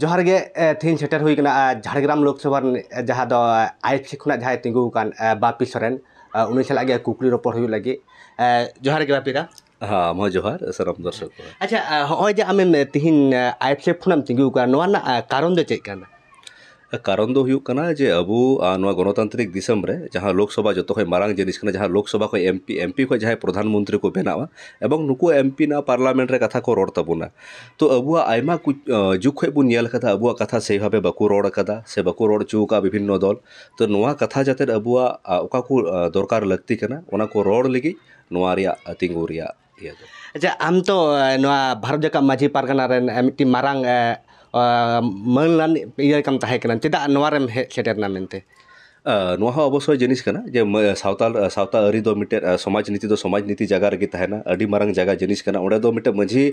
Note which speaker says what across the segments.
Speaker 1: ᱡᱚᱦᱟᱨ ᱜᱮ ᱛᱮᱦᱮᱧ ᱥᱮᱴᱮᱨ ᱦᱩᱭ ᱠᱟᱱᱟ ᱡᱷᱟᱲᱜᱨᱟᱢ ᱞᱳᱠ ᱥᱚᱵᱷᱟ ᱡᱟᱦᱟᱸ ᱫᱚ ᱟᱭᱮᱯᱥᱤ ᱠᱷᱚᱱᱟᱜ ᱡᱟᱦᱟᱸᱭ ᱛᱤᱸᱜᱩ ᱟᱠᱟᱱ ᱵᱟᱯᱤ ᱥᱚᱨᱮᱱ ᱩᱱᱤ ᱥᱟᱞᱟᱜ ᱜᱮ ᱠᱩᱠᱞᱤ ᱨᱚᱯᱚᱲ ᱦᱩᱭᱩᱜ ᱞᱟᱹᱜᱤᱫ
Speaker 2: ᱡᱚᱦᱟᱨ ᱜᱮ ᱵᱟᱯᱤ ᱫᱟ हाँ मैं जोहार सरम दर्शक अच्छा हमें तीन आई एफ सी एफ खन तीगू कारण चेक ᱠᱟᱨᱚᱱ ᱫᱚ ᱦᱩᱭᱩᱜ ᱠᱟᱱᱟ ᱡᱮ ᱟᱵᱚ ᱱᱚᱣᱟ ᱜᱚᱱᱚᱛᱟᱱᱛᱨᱤᱠ ᱫᱤᱥᱚᱢ ᱨᱮ ᱡᱟᱦᱟᱸ ᱞᱳᱠᱥᱚᱵᱷᱟ ᱡᱚᱛᱚ ᱠᱷᱚᱱ ᱢᱟᱨᱟᱝ ᱡᱤᱱᱤᱥ ᱠᱟᱱᱟ ᱡᱟᱦᱟᱸ ᱞᱳᱠᱥᱚᱵᱷᱟ ᱠᱷᱚᱱ ᱮᱢᱯᱤ ᱮᱢᱯᱤ ᱠᱷᱚᱱ ᱡᱟᱦᱟᱸᱭ ᱯᱨᱚᱫᱷᱟᱱ ᱢᱚᱱᱛᱨᱤ ᱠᱚ ᱵᱮᱱᱟᱣᱟ ᱮᱵᱚᱝ ᱱᱩᱠᱩ ᱮᱢᱯᱤ ᱱᱟ ᱯᱟᱨᱞᱟᱢᱮᱱᱴ ᱨᱮ ᱠᱟᱛᱷᱟ ᱠᱚ ᱨᱚᱲ ᱛᱟᱵᱚᱱᱟ ᱛᱚ ᱟᱵᱚᱣᱟᱜ ᱟᱭᱢᱟ ᱡᱩᱜᱽ ᱠᱷᱚᱱ ᱵᱚᱱ ᱧᱮᱞ ᱟᱠᱟᱫᱟ ᱟᱵᱚᱣᱟᱜ ᱠᱟᱛᱷᱟ ᱥᱮᱭᱵᱷᱟᱵᱮ ᱵᱟᱠᱚ ᱨᱚᱲ ᱟᱠᱟᱫᱟ ᱥᱮ ᱵᱟᱠᱚ ᱨᱚᱲ ᱦᱚᱪᱚ ᱟᱠᱟᱫᱟ ᱵᱤᱵᱷᱤᱱᱱᱚ ᱫᱚᱞ ᱛᱚ ᱱᱚᱣᱟ ᱠᱟᱛᱷᱟ ᱡᱟᱛᱮ ᱟᱵᱚᱣᱟᱜ ᱚᱠᱟ ᱠᱚ ᱫᱚᱨᱠᱟᱨ ᱞᱟᱹᱠᱛᱤ ᱠᱟᱱᱟ ᱚᱱᱟ ᱠᱚ ᱨᱚᱲ ᱞᱟᱹᱜᱤᱫ ᱱᱚᱣᱟ ᱨᱮᱭᱟᱜ ᱛᱤᱸᱜᱩ ᱨᱮᱭᱟᱜ ᱤᱭᱟᱹ ᱫᱚ
Speaker 1: ᱟᱪᱪᱷᱟ ᱟᱢ ᱛᱚ ᱱᱚᱣᱟ ᱵᱷᱟᱨᱚᱛ ᱡᱟᱠᱟᱛ ᱢᱟᱺᱡᱷᱤ ᱯᱟᱨᱜᱟᱱᱟ
Speaker 2: ᱨᱮᱱ ᱢᱤᱫᱴᱤᱱ ᱢᱟᱨᱟᱝ ᱢᱟᱹᱱᱟᱱ ᱤᱭᱟᱹ ᱞᱮᱠᱟᱢ ᱛᱟᱦᱮᱸ ᱠᱟᱱᱟ ᱪᱮᱫᱟᱜ ᱱᱚᱣᱟ ᱨᱮᱢ ᱦᱮᱡ ᱥᱮᱴᱮᱨᱱᱟ ᱢᱮᱱᱛᱮ ᱱᱚᱣᱟ ᱦᱚᱸ ᱚᱵᱚᱥᱥᱳᱭ ᱡᱤᱱᱤᱥ ᱠᱟᱱᱟ ᱡᱮ ᱥᱟᱶᱛᱟᱞ ᱥᱟᱶᱛᱟ ᱟᱹᱨᱤ ᱫᱚ ᱢᱤᱫᱴᱮᱱ ᱥᱚᱢᱟᱡᱽ ᱱᱤᱛᱤ ᱫᱚ ᱥᱚᱢᱟᱡᱽ ᱱᱤᱛᱤ ᱡᱟᱭᱜᱟ ᱨᱮᱜᱮ ᱛᱟᱦᱮᱱᱟ ᱟᱹᱰᱤ ᱢᱟᱨᱟᱝ ᱡᱟᱭᱜᱟ ᱡᱤᱱᱤᱥ ᱠᱟᱱᱟ ᱚᱸᱰᱮ ᱫᱚ ᱢᱤᱫᱴᱮᱱ ᱢᱟᱺᱡᱷᱤ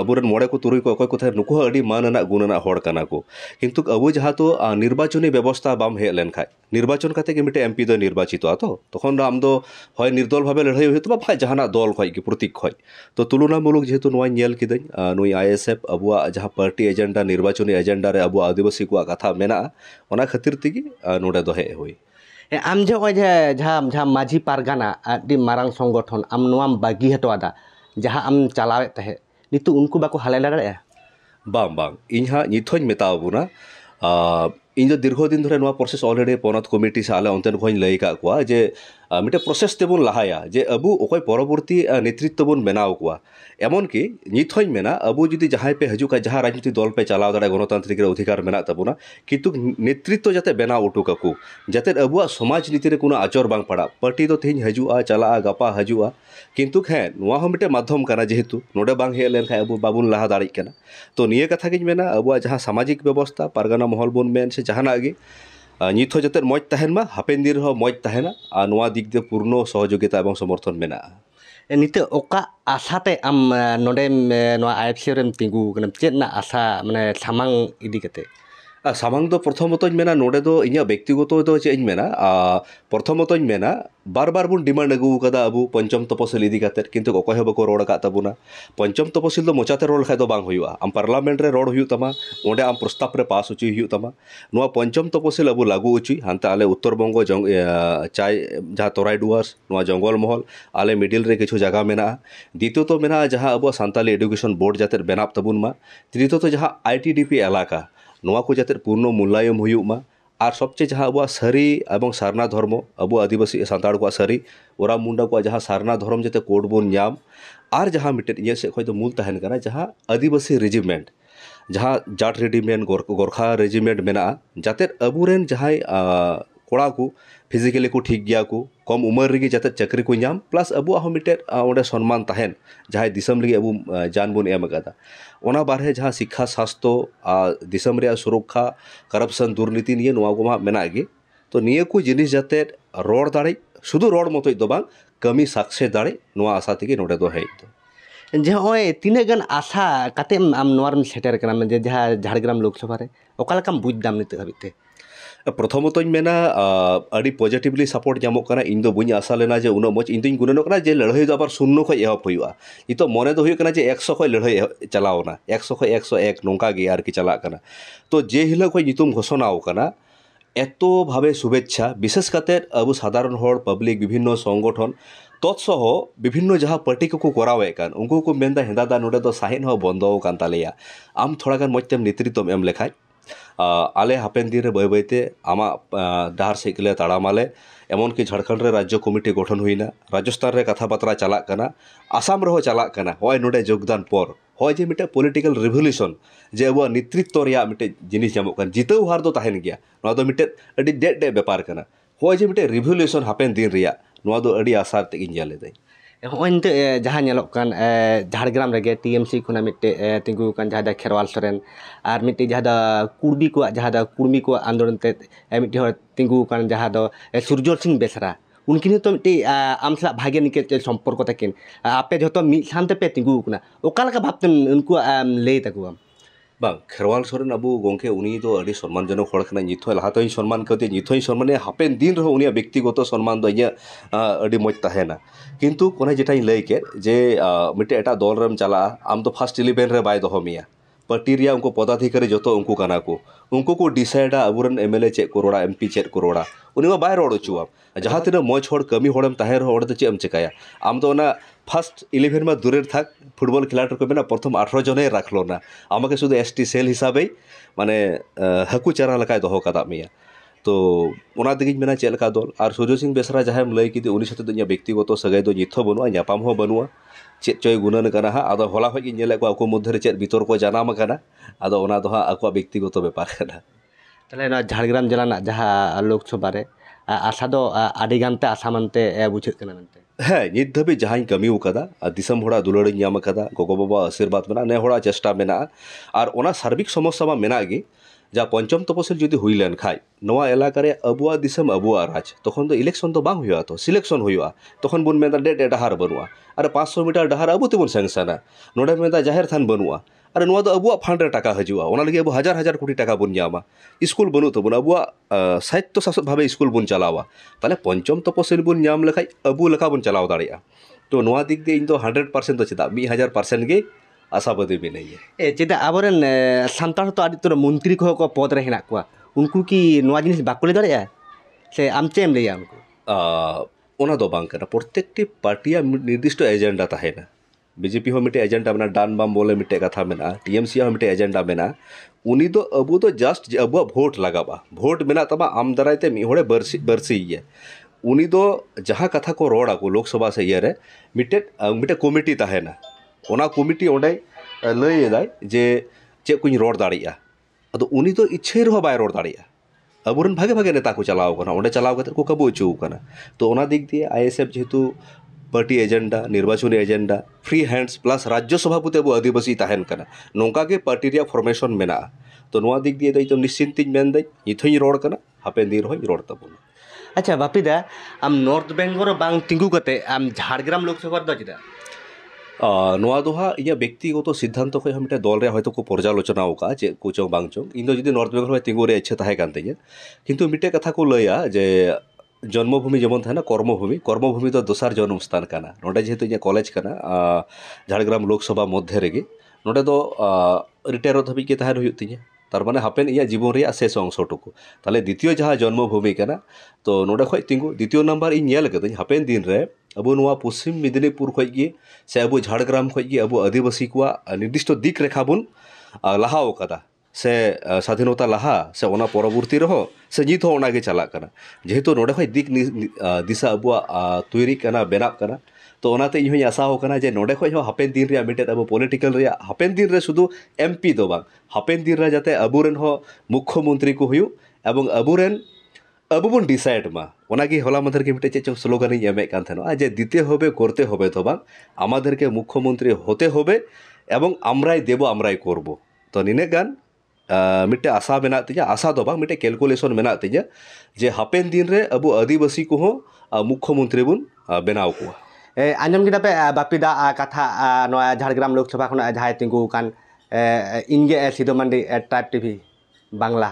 Speaker 2: ᱟᱵᱚᱨᱮᱱ ᱢᱚᱬᱮ ᱠᱚ ᱛᱩᱨᱩᱭ ᱠᱚ ᱚᱠᱚᱭ ᱠᱚ ᱛᱟᱦᱮᱱ ᱱᱩᱠᱩ ᱦᱚᱸ ᱟᱹᱰᱤ ᱢᱟᱹᱱ ᱟᱱᱟᱜ ᱜᱩᱱ ᱟᱱᱟᱜ ᱦᱚᱲ ᱠᱟᱱᱟ ᱠᱚ ᱠᱤᱱᱛᱩ ᱟᱵᱚ ᱡᱟᱦᱟᱸ ᱛᱚ ᱱᱤᱨᱵᱟᱪᱚᱱᱤ ᱵᱮᱵᱚᱥᱛᱷᱟ ᱵᱟᱢ ᱦᱮᱡ ᱞᱮᱱᱠᱷᱟᱡ ᱱᱤᱨᱵᱟᱪᱚᱱ ᱠᱟᱛᱮ ᱜᱮ ᱢᱤᱫᱴᱮᱱ ᱮᱢᱯᱤ ᱫᱚᱭ ᱱᱤᱨᱵᱟᱪᱤᱛᱚᱜᱼᱟ ᱛᱚ ᱛᱚᱠᱷᱚᱱ ᱟᱢ ᱫᱚ ᱦᱚᱭ ᱱᱤᱨᱫᱚᱞ ᱵᱷᱟᱵᱮ ᱞᱟᱹᱲᱦᱟᱹᱭ ᱦᱩᱭᱩᱜ ᱛᱟᱢᱟ ᱵᱟᱠᱷᱟᱡ ᱡᱟᱦᱟᱱᱟᱜ ᱫᱚᱞ ᱠᱷᱚᱡ ᱜᱮ ᱯᱨᱚᱛᱤᱠ ᱠᱷᱚᱡ ᱛᱚ ᱛᱩᱞᱚᱱᱟᱢᱩᱞᱚᱠ ᱡᱮᱦᱮᱛᱩ ᱱᱚᱣᱟᱧ ᱧᱮᱞ ᱠᱤᱫᱟᱹᱧ ᱱᱩᱭ ᱟᱭ ᱮᱥ ᱮᱯᱷ ᱟᱵᱚᱣᱟᱜ ᱡᱟᱦᱟᱸ ᱯᱟᱨᱴᱤ ᱮᱡᱮᱱᱰᱟ ᱱᱤᱨᱵᱟᱪᱚᱱᱤ ᱮᱡᱮᱱᱰᱟ ᱨᱮ ᱟᱵᱚᱣᱟᱜ ᱟᱹᱫᱤᱵᱟᱹᱥᱤ ᱠᱚᱣᱟᱜ ᱠᱟᱛᱷᱟ ᱢᱮᱱᱟᱜᱼᱟ ᱚᱱᱟ ᱠᱷᱟᱹᱛᱤᱨ ᱛᱮᱜᱮ ᱱᱚᱰᱮ ᱫᱚ ᱦᱮᱡ ᱦᱩᱭ
Speaker 1: ᱟᱢ ᱡᱮ ᱱᱚᱜᱼᱚᱭ ᱡᱮ ᱡᱟᱦᱟᱸ ᱡᱟᱦᱟᱸ ᱢᱟᱹᱡᱷᱤ ᱯᱟᱨᱜᱟᱱᱟ ᱟᱹᱰᱤ ᱢᱟᱨᱟᱝ ᱥᱚᱝᱜᱚᱴᱷᱚᱱ ᱟᱢ ᱱᱚᱣᱟᱢ
Speaker 2: ᱵᱟᱹᱜᱤ ᱦᱚᱴᱚᱣᱟᱫᱟ ᱡᱟᱦᱟᱸ ᱟᱢ ᱪᱟᱞᱟᱣᱮᱫ ᱛᱟᱦᱮᱸᱫ ᱱᱤᱛᱚᱜ ᱩᱱᱠᱩ ᱵᱟᱠᱚ ᱦᱟᱞᱮ ᱫᱟᱲᱮᱭᱟᱜᱼᱟ ᱵᱟᱝ ᱵᱟᱝ ᱤᱧ ᱦᱟᱸᱜ ᱱᱤᱛ ᱦᱚᱸᱧ ᱢᱮᱛᱟᱣ ᱵᱚᱱᱟ इन्जो दीर्घि प्रसेस अलरेडी कमिटी अन्त लै जे ᱢᱤᱫᱴᱮᱱ ᱯᱨᱚᱥᱮᱥ ᱛᱮᱵᱚᱱ ᱞᱟᱦᱟᱭᱟ ᱡᱮ ᱟᱵᱚ ᱚᱠᱚᱭ ᱯᱚᱨᱚᱵᱚᱨᱛᱤ ᱱᱮᱛᱨᱤᱛᱛᱚ ᱵᱚᱱ ᱵᱮᱱᱟᱣ ᱠᱚᱣᱟ ᱮᱢᱚᱱᱠᱤ ᱱᱤᱛ ᱦᱚᱸᱧ ᱢᱮᱱᱟ ᱟᱵᱚ ᱡᱩᱫᱤ ᱡᱟᱦᱟᱸᱭ ᱯᱮ ᱦᱤᱡᱩᱜᱼᱟ ᱡᱟᱦᱟᱸ ᱨᱟᱡᱽᱱᱤᱛᱤ ᱫᱚᱞ ᱯᱮ ᱪᱟᱞᱟᱣ ᱫᱟᱲᱮᱭᱟᱜᱼᱟ ᱜᱚᱱᱚᱛᱟᱱᱛᱨᱤᱠ ᱨᱮ ᱚᱫᱷᱤᱠᱟᱨ ᱢᱮᱱᱟᱜ ᱛᱟᱵᱚᱱᱟ ᱠᱤᱱᱛᱩ ᱱᱮᱛᱨᱤᱛᱛᱚ ᱡᱟᱛᱮ ᱵᱮᱱᱟᱣ ᱦᱚᱴᱚ ᱠᱟᱠᱚ ᱡᱟᱛᱮ ᱟᱵᱚᱣᱟᱜ ᱥᱚᱢᱟᱡᱽ ᱱᱤᱛᱤ ᱨᱮ ᱠᱳᱱᱳ ᱟᱪᱚᱨ ᱵᱟᱝ ᱯᱟᱲᱟᱜ ᱯᱟᱨᱴᱤ ᱫᱚ ᱛᱮᱦᱮᱧ ᱦᱤᱡᱩᱜᱼᱟ ᱪᱟᱞᱟᱜᱼᱟ ᱜᱟᱯᱟ ᱦᱤᱡᱩᱜᱼᱟ ᱠᱤᱱᱛᱩ ᱦᱮᱸ ᱱᱚᱣᱟ ᱦᱚᱸ ᱢᱤᱫᱴᱮᱱ ᱢᱟᱫᱽᱫᱷᱚᱢ ᱠᱟᱱᱟ ᱡᱮᱦᱮᱛᱩ ᱱᱚᱰᱮ ᱵᱟᱝ ᱦᱮᱡ ᱞᱮᱱᱠᱷᱟᱱ ᱟᱵᱚ ᱵᱟᱵᱚᱱ ᱞᱟᱦᱟ ᱫᱟᱲᱮᱜ ᱠᱟᱱᱟ ᱛᱚ ᱱᱤᱭᱟᱹ ᱠᱟᱛᱷᱟ ᱜᱤᱧ ᱢᱮᱱᱟ ᱟᱵᱚᱣᱟᱜ ᱡᱟᱦᱟᱸ ᱥᱟᱢᱟᱡᱤᱠ ᱵᱮᱵᱚᱥᱛᱷᱟ ᱯᱟᱨᱜᱟᱱᱟ ᱢᱚᱦᱚᱞ ᱵᱚᱱ ᱢᱮᱱ ᱥᱮ ᱡᱟᱦᱟᱱᱟᱜ ᱜᱮ ᱱᱤᱛ ᱦᱚᱸ ᱡᱟᱛᱮ ᱢᱚᱡᱽ ᱛᱟᱦᱮᱱ ᱢᱟ ᱦᱟᱯᱮᱱ ᱫᱤᱱ ᱨᱮᱦᱚᱸ ᱢᱚᱡᱽ ᱛᱟᱦᱮᱱᱟ ᱟᱨ ᱱᱚᱣᱟ ᱫᱤᱠ ᱫᱤᱭᱮ ᱯᱩᱨᱱᱚ ᱥᱚᱦᱚᱡᱳᱜᱤᱛᱟ ᱮᱵᱚᱝ ᱥᱚᱢᱚᱨᱛᱷᱚᱱ ᱢᱮᱱᱟᱜᱼᱟ
Speaker 1: ᱱᱤᱛᱚᱜ ᱚᱠᱟ ᱟᱥᱟᱛᱮ ᱟᱢ ᱱᱚᱰᱮ ᱱᱚᱣᱟ ᱟᱭ ᱮᱯᱷ ᱥᱤ ᱨᱮᱢ ᱛᱤᱸᱜᱩ ᱟᱠᱟᱱᱟ ᱪᱮᱫ ᱨᱮᱱᱟᱜ ᱟᱥᱟ
Speaker 2: ᱢᱟᱱᱮ ᱥᱟᱢᱟᱝ ᱤᱫᱤ ᱠᱟᱛᱮᱫ ᱥᱟᱢᱟᱝ ᱫᱚ ᱯᱨᱚᱛᱷᱚᱢᱚᱛᱚᱧ ᱢᱮᱱᱟ ᱱᱚᱰᱮ ᱫᱚ ᱤᱧᱟᱹᱜ ᱵᱮᱠᱛᱤᱜᱚᱛᱚ ᱫᱚ ᱪᱮᱫ ᱤᱧ ᱢᱮᱱᱟ ᱯᱨᱚᱛᱷᱚᱢᱚᱛᱚᱧ ᱢᱮᱱᱟ ᱵᱟᱨ ᱵᱟᱨ ᱵᱚᱱ ᱰᱤᱢᱟᱱᱰ ᱟᱹᱜᱩ ᱟᱠᱟᱫᱟ ᱟᱵᱚ ᱯᱚᱧᱪᱚᱢ ᱛᱚᱯᱚᱥᱤᱞ ᱤᱫᱤ ᱠᱟᱛᱮᱫ ᱠᱤᱱᱛᱩ ᱚᱠᱚᱭ ᱦᱚᱸ ᱵᱟᱠᱚ ᱨᱚᱲ ᱟᱠᱟᱫ ᱛᱟᱵᱚᱱᱟ ᱯᱚᱧᱪᱚᱢ ᱛᱚᱯᱚᱥᱤᱞ ᱫᱚ ᱢᱚᱪᱟᱛᱮ ᱨᱚᱲ ᱞᱮᱠᱷᱟᱡ ᱫᱚ ᱵᱟᱝ ᱦᱩᱭᱩᱜᱼᱟ ᱟᱢ ᱯᱟᱨᱞᱟᱢᱮᱱᱴ ᱨᱮ ᱨᱚᱲ ᱦᱩᱭᱩᱜ ᱛᱟᱢᱟ ᱚᱸᱰᱮ ᱟᱢ ᱯᱨᱚᱥᱛᱟᱵ ᱨᱮ ᱯᱟᱥ ᱦᱚᱪᱚᱭ ᱦᱩᱭᱩᱜ ᱛᱟᱢᱟ ᱱᱚᱣᱟ ᱯᱚᱧᱪᱚᱢ ᱛᱚᱯᱚᱥᱤᱞ ᱟᱵᱚ ᱞᱟᱹᱜᱩ ᱦᱚᱪᱚᱭ ᱦᱟᱱᱛᱮ ᱟᱞᱮ ᱩᱛᱛᱚᱨ ᱵᱚᱝᱜᱚ ᱪᱟᱭ ᱡᱟᱦᱟᱸ ᱛᱚᱨᱟᱭ ᱰᱩᱣᱟᱨᱥ ᱱᱚᱣᱟ ᱡᱚᱝᱜᱚᱞ ᱢᱚᱦᱚᱞ ᱟᱞᱮ ᱢᱤᱰᱤᱞ ᱨᱮ ᱠᱤᱪᱷᱩ ᱡᱟᱭᱜᱟ ᱢᱮᱱᱟᱜᱼᱟ ᱫᱤᱛᱚᱛᱚ ᱢᱮᱱᱟᱜᱼᱟ ᱡᱟᱦᱟᱸ ᱟᱵᱚᱣᱟᱜ ᱥᱟᱱᱛᱟᱞᱤ ᱮᱰᱩᱠᱮᱥᱚᱱ ᱵᱳᱨᱰ ᱡᱟᱛᱮ ᱵᱮᱱᱟᱜ ᱛᱟᱵᱚᱱ ᱢᱟ ᱛᱨᱤᱛᱚᱛᱚ ᱡᱟᱦᱟᱸ ᱟᱭ ᱴᱤ ᱰᱤ ᱯᱤ ᱮᱞᱟᱠᱟ ᱱᱚᱣᱟ ᱠᱚ ᱡᱟᱛᱮ ᱯᱩᱨᱱᱚ ᱢᱩᱞᱞᱟᱭᱚᱱ ᱦᱩᱭᱩᱜ ᱢᱟ ᱟᱨ ᱥᱚᱵᱪᱮ ᱡᱟᱦᱟᱸ ᱟᱵᱚᱣᱟᱜ ᱥᱟᱹᱨᱤ ᱮᱵᱚᱝ ᱥᱟᱨᱱᱟ ᱫᱷᱚᱨᱢᱚ ᱟᱵᱚ ᱟᱹᱫᱤᱵᱟᱹᱥᱤ ᱥᱟᱱᱛᱟᱲ ᱠᱚᱣᱟᱜ ᱥᱟᱹᱨᱤ ᱚᱨᱟ ᱢᱩᱱᱰᱟ ᱠᱚᱣᱟᱜ ᱡᱟᱦᱟᱸ ᱥᱟᱨᱱᱟ ᱫᱷᱚᱨᱚᱢ ᱡᱟᱛᱮ ᱠᱳᱰ ᱵᱚᱱ ᱧᱟᱢ ᱟᱨ ᱡᱟᱦᱟᱸ ᱢᱤᱫᱴᱮᱱ ᱤᱧᱟᱹᱜ ᱥᱮᱫ ᱠᱷᱚᱱ ᱫᱚ ᱢᱩᱞ ᱛᱟᱦᱮᱱ ᱠᱟᱱᱟ ᱡᱟᱦᱟᱸ ᱟᱹᱫᱤᱵᱟᱹᱥᱤ ᱨᱮᱡᱤᱢᱮᱱᱴ ᱡᱟᱦᱟᱸ ᱡᱟᱴ ᱨᱮᱡᱤᱢᱮᱱᱴ ᱜᱚᱨᱠᱷᱟ ᱨᱮᱡᱤᱢᱮᱱᱴ ᱢᱮᱱᱟᱜᱼᱟ ᱡᱟᱛᱮ ᱟᱵᱚᱨᱮᱱ ᱡᱟᱦᱟᱸᱭ कड़ा को फिजिकली को ठीक गया को कम उमर रिगे जाते चाकरी को नाम प्लस अब मिट्टे सम्मान तहन जहाँ दिसम लगे अब जान बन एम का बारे जहाँ शिक्षा शास्त्र दिसम सुरक्षा करपशन दुर्नीति मेगे तो नियको जिन जाते रोड़ दाड़ शुद्ध रोड़ मत कमी सकसे दाड़ आशा तक नोड़े दो है
Speaker 1: तो। जहाँ तीना आशा कतम सेटेर
Speaker 2: जहाँ झाड़ग्राम लोकसभा बुझदाम नित हाबीते ᱯᱨᱚᱛᱷᱚᱢᱚᱛᱚᱧ ᱢᱮᱱᱟ ᱟᱹᱰᱤ ᱯᱚᱡᱤᱴᱤᱵᱷᱞᱤ ᱥᱟᱯᱳᱨᱴ ᱧᱟᱢᱚᱜ ᱠᱟᱱᱟ ᱤᱧ ᱫᱚ ᱵᱟᱹᱧ ᱟᱥᱟ ᱞᱮᱱᱟ ᱡᱮ ᱩᱱᱟᱹᱜ ᱢᱚᱡᱽ ᱤᱧ ᱫᱚᱧ ᱜᱩᱱᱟᱹᱱᱚᱜ ᱠᱟᱱᱟ ᱡᱮ ᱞᱟᱹᱲᱦᱟᱹᱭ ᱫᱚ ᱟᱵᱟᱨ ᱥᱩᱱᱱᱚ ᱠᱷᱚᱡ ᱮᱦᱚᱵ ᱦᱩᱭᱩᱜᱼᱟ ᱱᱤᱛᱚᱜ ᱢᱚᱱᱮ ᱫᱚ ᱦᱩᱭᱩᱜ ᱠᱟᱱᱟ ᱡᱮ ᱮᱠᱥᱚ ᱠᱷᱚᱡ ᱞᱟᱹᱲᱦᱟᱹᱭ ᱪᱟᱞᱟᱣᱱᱟ ᱮᱠᱥᱚ ᱠᱷᱚᱡ ᱮᱠᱥᱚ ᱮᱠ ᱱᱚᱝᱠᱟ ᱜᱮ ᱟᱨᱠᱤ ᱪᱟᱞᱟᱜ ᱠᱟᱱᱟ ᱛᱚ ᱡᱮ ᱦᱤᱞᱳᱜ ᱠᱷᱚᱡ ᱧᱩᱛᱩᱢ ᱜᱷᱳᱥᱚᱱᱟᱣ ᱠᱟᱱᱟ এত ভাবে শুভেচ্ছা বিশেষ কাতে আবু সাধারণ হর পাবলিক বিভিন্ন সংগঠন তৎসহ বিভিন্ন যাহা পার্টি কো করাওয়ে কান উনকু কো মেনদা হেদা দা নোডে দো সাহিন হ বন্ধ কান তালেয়া আম থোড়া গান মজতেম নেতৃত্বম এম লেখায় ᱟᱞᱮ ᱦᱟᱯᱮᱱ ᱫᱤᱱᱨᱮ ᱵᱟᱹᱭ ᱵᱟᱹᱭᱛᱮ ᱟᱢᱟᱜ ᱰᱟᱦᱟᱨ ᱥᱮᱫ ᱜᱮᱞᱮ ᱛᱟᱲᱟᱢᱟᱞᱮ ᱮᱢᱚᱱᱠᱤ ᱡᱷᱟᱲᱠᱷᱚᱸᱰ ᱨᱮ ᱨᱟᱡᱽᱡᱚ ᱠᱚᱢᱤᱴᱤ ᱜᱚᱴᱷᱚᱱ ᱦᱩᱭᱱᱟ ᱨᱟᱡᱚᱥᱛᱷᱟᱱ ᱨᱮ ᱠᱟᱛᱷᱟ ᱵᱟᱛᱨᱟ ᱪᱟᱞᱟᱜ ᱠᱟᱱᱟ ᱟᱥᱟᱢ ᱨᱮᱦᱚᱸ ᱪᱟᱞᱟᱜ ᱠᱟᱱᱟ ᱦᱚᱸᱜᱼᱚᱭ ᱱᱚᱰᱮ ᱡᱳᱜᱽᱫᱟᱱ ᱯᱚᱨ ᱦᱚᱸᱜᱼᱚᱭ ᱡᱮ ᱢᱤᱫᱴᱮᱱ ᱯᱚᱞᱤᱴᱤᱠᱮᱞ ᱨᱮᱵᱷᱚᱞᱤᱭᱩᱥᱚᱱ ᱡᱮ ᱟᱵᱚᱣᱟᱜ ᱱᱮᱛᱨᱤᱛᱛᱚ ᱨᱮᱭᱟᱜ ᱢᱤᱫᱴᱮᱱ ᱡᱤᱱᱤᱥ ᱧᱟᱢᱚᱜ ᱠᱟᱱᱟ ᱡᱤᱛᱟᱹᱣ ᱦᱟᱨ ᱫᱚ ᱛᱟᱦᱮᱱ ᱜᱮᱭᱟ ᱱᱚᱣᱟ ᱫᱚ ᱢᱤᱫᱴᱮᱱ ᱟᱹᱰᱤ ᱰᱮᱰ ᱰᱮᱰ ᱵᱮᱯᱟᱨ ᱠᱟᱱᱟ ᱦᱚᱸᱜᱼᱚᱭ ᱡᱮ ᱢᱤᱫᱴᱮᱱ ᱨᱮᱵᱷᱚᱞᱤᱭᱩᱥᱚᱱ ᱦᱟᱯᱮᱱ ᱫᱤᱱ ᱨᱮᱭᱟᱜ ᱱᱚᱣᱟ ᱫᱚ ᱟᱹᱰᱤ ᱟᱥᱟᱨ ᱛᱮᱜᱮᱧ ᱧᱮᱞ ᱮᱫᱟᱹᱧ ᱦᱚᱸᱜᱼᱚᱭ ᱱᱤᱛᱚᱜ
Speaker 1: ᱡᱟᱦᱟᱸ ᱧᱮᱞᱚᱜ ᱠᱟᱱ ᱡᱷᱟᱲᱜᱨᱟᱢ ᱨᱮᱜᱮ ᱴᱤ ᱮᱢ ᱥᱤ ᱠᱷᱚᱱᱟᱜ ᱢᱤᱫᱴᱮᱡ ᱛᱤᱸᱜᱩ ᱟᱠᱟᱱ ᱡᱟᱦᱟᱸ ᱫᱚ ᱠᱷᱮᱨᱣᱟᱞ ᱥᱚᱨᱮᱱ ᱟᱨ ᱢᱤᱫᱴᱮᱡ ᱡᱟᱦᱟᱸ ᱫᱚ ᱠᱩᱲᱵᱤ ᱠᱚᱣᱟᱜ ᱡᱟᱦᱟᱸ ᱫᱚ ᱠᱩᱲᱢᱤ ᱠᱚᱣᱟᱜ ᱟᱱᱫᱳᱞᱚᱱ ᱛᱮ ᱢᱤᱫᱴᱮᱡ ᱦᱚᱲ ᱛᱤᱸᱜᱩ ᱟᱠᱟᱱ ᱡᱟᱦᱟᱸ ᱫᱚ ᱥᱩᱨᱡᱚᱞ ᱥᱤᱝ ᱵᱮᱥᱨᱟ ᱩᱱᱠᱤᱱ ᱦᱚᱸᱛᱚ ᱢᱤᱫᱴᱮᱡ ᱟᱢ ᱥᱟᱞᱟᱜ ᱵᱷᱟᱜᱮ ᱱᱤᱠᱮ ᱥᱚᱢᱯᱚᱨᱠᱚ ᱛᱟᱹᱠᱤᱱ ᱟᱯᱮ ᱡᱷᱚᱛᱚ ᱢᱤᱫ ᱥᱟᱶ ᱛᱮᱯᱮ ᱛᱤᱸᱜᱩ ᱟᱠᱟᱱᱟ ᱚᱠᱟ ᱞᱮᱠᱟ ᱵᱷᱟᱵᱽᱛᱮ ᱩᱱᱠᱩᱣᱟᱜ ᱞᱟᱹᱭ ᱛᱟᱠᱚᱣᱟᱢ
Speaker 2: ᱵᱟᱝ ᱠᱷᱮᱨᱣᱟᱞ ᱥᱚᱨᱮᱱ ᱟᱵᱚ ᱜᱚᱢᱠᱮ ᱩᱱᱤ ᱫᱚ ᱟᱹᱰᱤ ᱥᱚᱱᱢᱟᱱ ᱡᱚᱱᱚᱠ ᱦᱚᱲ ᱠᱟᱱᱟᱭ ᱱᱤᱛ ᱦᱚᱸ ᱞᱟᱦᱟ ᱛᱮᱦᱚᱸᱧ ᱥᱚᱱᱢᱟᱱ ᱠᱟᱛᱮ ᱱᱤᱛ ᱦᱚᱸᱧ ᱥᱚᱱᱢᱟᱱᱮᱭᱟ ᱦᱟᱯᱮᱱ ᱫᱤᱱ ᱨᱮᱦᱚᱸ ᱩᱱᱤᱭᱟᱜ ᱵᱮᱠᱛᱤᱜᱚᱛᱚ ᱥᱚᱱᱢᱟᱱ ᱫᱚ ᱤᱧᱟᱹᱜ ᱟᱹᱰᱤ ᱢᱚᱡᱽ ᱛᱟᱦᱮᱱᱟ ᱠᱤᱱᱛᱩ ᱚᱱᱮ ᱡᱮᱴᱟᱧ ᱞᱟᱹᱭ ᱠᱮᱫ ᱡᱮ ᱢᱤᱫᱴᱮᱡ ᱮᱴᱟᱜ ᱫᱚᱞ ᱨᱮᱢ ᱪᱟᱞᱟᱜᱼᱟ ᱟᱢ ᱫᱚ ᱯᱷᱟᱥᱴ ᱤᱞᱤᱵᱷᱮᱱ ᱨᱮ ᱵᱟᱭ ᱫᱚᱦᱚ ᱢᱮᱭᱟ ᱯᱟᱨᱴᱤ ᱨᱮᱭᱟᱜ ᱩᱱᱠᱩ ᱯᱚᱫᱟᱫᱷᱤᱠᱟᱨᱤ ᱡᱚᱛᱚ ᱩᱱᱠᱩ ᱠᱟᱱᱟ ᱠᱚ ᱩᱱᱠᱩ ᱠᱚ ᱰᱤᱥᱟᱭᱤᱰᱟ ᱟᱵᱚᱨᱮᱱ ᱮᱢ ᱮᱞ ᱮ ᱪᱮᱫ ᱠᱚ ᱨᱚᱲᱟ ᱮᱢ ᱯᱤ ᱪᱮᱫ ᱠᱚ ᱨᱚᱲᱟ ᱩᱱᱤ ᱢᱟ ᱵᱟᱭ ᱨᱚᱲ ᱦᱚᱪᱚᱣᱟᱢ ᱡᱟᱦᱟᱸ ᱛᱤᱱᱟᱹᱜ ᱢᱚᱡᱽ ᱦᱚᱲ ᱠᱟᱹᱢᱤ ᱦᱚᱲᱮᱢ ᱛᱟᱦᱮᱱ ᱨᱮᱦᱚᱸ ᱚᱸᱰᱮ ᱫᱚ ᱪᱮᱫ ᱮᱢ ᱪᱮᱠᱟᱭᱟ ᱟᱢ ᱫᱚ ᱚᱱᱟ ফার্স্ট ইলেভেন বা দূরের থাক ফুটবল খেলাটার না প্রথম আঠারো জনে রাখলো না আমাকে শুধু এসটি সেল হিসাবেই মানে হাকু চারা লেখায় দহ কাদা মেয়া तो उन तीन मेरा चलका दल और सूर्य सिंह बेसरा जहां लय कि उन व्यक्तिगत सगैद नितों बनूँ नपाम बनू चे चय गुणन अब हला खेल को मध्य चे वितर्क जानम अब व्यक्तिगत बेपार झाड़ग्राम जिला
Speaker 1: लोकसभा आशा तो आगे आशा मानते बुझेना
Speaker 2: हाँ नित धाबी जहाँ कमी दिसम हड़ा दुलड़ी गगो बाबा आशीर्वाद मे हड़ा चेष्टा और सार्विक समस्या मेना ᱡᱟ ᱯᱚᱧᱪᱚᱢ ᱛᱚᱯᱚᱥᱤᱞ ᱡᱩᱫᱤ ᱦᱩᱭ ᱞᱮᱱᱠᱷᱟᱱ ᱱᱚᱣᱟ ᱮᱞᱟᱠᱟ ᱨᱮ ᱟᱵᱚᱣᱟᱜ ᱫᱤᱥᱚᱢ ᱟᱵᱚᱣᱟᱜ ᱨᱟᱡᱽ ᱛᱚᱠᱷᱚᱱ ᱫᱚ ᱤᱞᱮᱠᱥᱚᱱ ᱫᱚ ᱵᱟᱝ ᱦᱩᱭᱩᱜᱼᱟ ᱛᱚ ᱥᱤᱞᱮᱠᱥᱚᱱ ᱦᱩᱭᱩᱜᱼᱟ ᱛᱚᱠᱷᱚᱱ ᱵᱚᱱ ᱢᱮᱱᱫᱟ ᱰᱮᱴ ᱰᱟᱦᱟᱨ ᱵᱟᱹᱱᱩᱜᱼᱟ ᱟᱨ ᱯᱟᱸᱪᱥᱚ ᱢᱤᱴᱟᱨ ᱰᱟᱦᱟᱨ ᱟᱵᱚ ᱛᱮᱵᱚᱱ ᱥᱮᱝᱥᱟᱱᱟ ᱱᱚᱰᱮ ᱢᱮᱱᱫᱟ ᱡᱟᱦᱮᱨ ᱛᱷᱟᱱ ᱵᱟᱹᱱᱩᱜᱼᱟ अरे नुआ तो अब फंड टाका हजूँ लगे अब हजार हजार कोटी टाका बन नामा स्कूल बनू तब अब साहित्य शासक भाव स्कूल बन चलावा तेल पंचम तपसिल बन नाम लेखा अब लेखा बन चलाव दाड़ा तो दिक दिए इन हंड्रेड पार्सेंट चेदा हज़ार पार्सेंट आशावादी भी नहीं है चेदा अब सानता तो तो मंत्री को पद रहे हेना उनको कि नोआ जिनिस बाको ले दड़े से आम चेम लिया उनको प्रत्येक दो पार्टिया निर्दिष्ट एजेंडा तहे बीजेपी हो मिटे एजेंडा में डान बाम बोले मिटे कथा में टीएमसी हो मिटे एजेंडा में उनी तो अब तो जस्ट अब भोट लगा भोट मेना तब आम दाराते मिहोड़े बरसी बरसी है उनी तो जहाँ कथा को रोड़ा को लोकसभा से ये रे मिटे मिटे कमिटी तहेना ᱚᱱᱟ ᱠᱚᱢᱤᱴᱤ ᱚᱸᱰᱮ ᱞᱟᱹᱭ ᱮᱫᱟᱭ ᱡᱮ ᱪᱮᱫ ᱠᱚᱧ ᱨᱚᱲ ᱫᱟᱲᱮᱭᱟᱜᱼᱟ ᱟᱫᱚ ᱩᱱᱤ ᱫᱚ ᱤᱪᱷᱟᱹᱭ ᱨᱮᱦᱚᱸ ᱵᱟᱭ ᱨᱚᱲ ᱫᱟᱲᱮᱭᱟᱜᱼᱟ ᱟᱵᱚᱨᱮᱱ ᱵᱷᱟᱜᱮ ᱵᱷᱟᱜᱮ ᱱᱮᱛᱟ ᱠᱚ ᱪᱟᱞᱟᱣ ᱟᱠᱟᱱᱟ ᱚᱸᱰᱮ ᱪᱟᱞᱟᱣ ᱠᱟᱛᱮᱫ ᱠᱚ ᱠᱟᱹᱵᱩ ᱦᱚᱪᱚ ᱟᱠᱟᱱᱟ ᱛᱚ ᱚᱱᱟ ᱫᱤᱠ ᱫᱤᱭᱮ ᱟᱭ ᱮᱥ ᱮᱯᱷ ᱡᱮᱦᱮᱛᱩ पार्टी एजेंडा निर्वाचन एजेंडा फ्री हैंड्स प्लस राज्य सभापति अब आदिवासी तहन करना नौका के पार्टी रिया फॉर्मेशन में ना तो नवा दिक दिए तो निश्चिंत मेन दई निथोई रोड करना हापेन दिन होई रोड तबो
Speaker 1: अच्छा बापीदा आम नॉर्थ बेंगल बांग तिंगु कते आम झारग्राम लोकसभा दा चिदा
Speaker 2: ᱱᱚᱣᱟ ᱫᱚ ᱦᱟᱸᱜ ᱤᱧᱟᱹᱜ ᱵᱮᱠᱛᱤᱜᱚᱛᱚ ᱥᱤᱫᱽᱫᱷᱟᱱᱛᱚ ᱠᱷᱚᱱ ᱦᱚᱸ ᱢᱤᱫᱴᱮᱱ ᱫᱚᱞ ᱨᱮ ᱦᱚᱭᱛᱳ ᱠᱚ ᱯᱚᱨᱡᱟᱞᱳᱪᱚᱱᱟ ᱟᱠᱟᱫᱼᱟ ᱪᱮᱫ ᱠᱚᱪᱚᱝ ᱵᱟᱝ ᱪᱚᱝ ᱤᱧ ᱫᱚ ᱡᱩᱫᱤ ᱱᱚᱨᱛᱷ ᱵᱮᱝᱜᱚᱞ ᱨᱮ ᱛᱤᱸᱜᱩ ᱨᱮ ᱤᱪᱪᱷᱟᱹ ᱛᱟᱦᱮᱸ ᱠᱟᱱ ᱛᱤᱧᱟᱹ ᱠᱤᱱᱛᱩ ᱢᱤᱫᱴᱮᱱ ᱠᱟᱛᱷᱟ ᱠᱚ ᱞᱟᱹᱭᱟ ᱡᱮ জন্মভূমি যেমন থাকে না কর্মভূমি কর্মভূমি তো দোসার জন্মস্থান কানা নোডে যেহেতু ইয়া কলেজ কানা ঝাড়গ্রাম লোকসভা মধ্যে রেগে নোডে তো রিটায়ার ধাবিক গে তাহার হয়ে তিনা তার মানে হাপেন ইয়া জীবন রে শেষ অংশটুকু তাহলে দ্বিতীয় যাহা জন্মভূমি কানা তো নোডে খয় তিঙ্গু দ্বিতীয় নাম্বার ইᱧ ᱧᱮᱞ ᱠᱟᱹᱫᱟᱹᱧ ᱦᱟᱯᱮᱱ ᱫᱤᱱ ᱨᱮ अब पश्चिम मेदनीपुर खे से अब झाड़ग्राम खे अब आदिवासी को निर्दिष्ट रेखा बन लहा से स्वाधीनता लहा से परवर्ती से नितगे चलान जेहे नोड़े खा दिक दिशा अब तैरी बना तो तो इन आसाओं जे ना खो हापेन दिन अब पॉलिटिकल हापेन दिन शुद्ध एमपी तो हापेन दिन जाते अब मुख्यमंत्री को अबरें अब बन डिसाइड मा ᱚᱱᱟᱜᱮ ᱦᱚᱞᱟ ᱢᱟᱫᱷᱮᱨ ᱜᱮ ᱢᱤᱫᱴᱮᱡ ᱪᱮᱫ ᱪᱚᱝ ᱥᱞᱳᱜᱟᱱᱤᱧ ᱮᱢᱮᱫ ᱠᱟᱱ ᱛᱟᱦᱮᱱᱚᱜᱼᱟ ᱡᱮ দিতে হবে করতে হবে তো ᱵᱟᱝ আমাদেরকে মুখ্যমন্ত্রী হতে হবে এবং আমরাই দেব আমরাই করব তো নিᱱᱟᱹᱜ গান ᱢᱤᱫᱴᱮᱡ ᱟᱥᱟ ᱢᱮᱱᱟᱜ ᱛᱤᱧᱟᱹ ᱟᱥᱟ ᱫᱚ ᱵᱟᱝ ᱢᱤᱫᱴᱮᱡ ᱠᱮᱞᱠᱩᱞᱮᱥᱚᱱ ᱢᱮᱱᱟᱜ ᱛᱤᱧᱟᱹ ᱡᱮ ᱦᱟᱯᱮᱱ ᱫᱤᱱ ᱨᱮ ᱟᱵᱚ ᱟᱹᱫᱤᱵᱟᱹᱥᱤ ᱠᱚᱦᱚᱸ ᱢᱩᱠᱷᱚᱢᱚᱱᱛᱨᱤ ᱵᱚᱱ ᱵᱮᱱᱟᱣ ᱠᱚᱣᱟ ᱟᱸᱡᱚᱢ ᱠᱮᱫᱟ ᱯᱮ ᱵᱟᱯᱤᱫᱟ
Speaker 1: ᱠᱟᱛᱷᱟ ᱱᱚᱣᱟ ᱡᱷᱟᱲᱜᱨᱟᱢ ᱞᱳᱠᱥᱚᱵᱷᱟ ᱠᱷᱚᱱᱟᱜ ᱡᱟᱦᱟᱸᱭ ᱛᱤᱸᱜᱩ ᱟᱠᱟᱱ ᱤᱧᱜᱮ ᱥᱤᱫᱩ ᱢᱟᱱᱰᱤ ᱴᱨᱟᱭᱤᱵ ᱴᱤᱵᱷᱤ ᱵᱟᱝᱞᱟ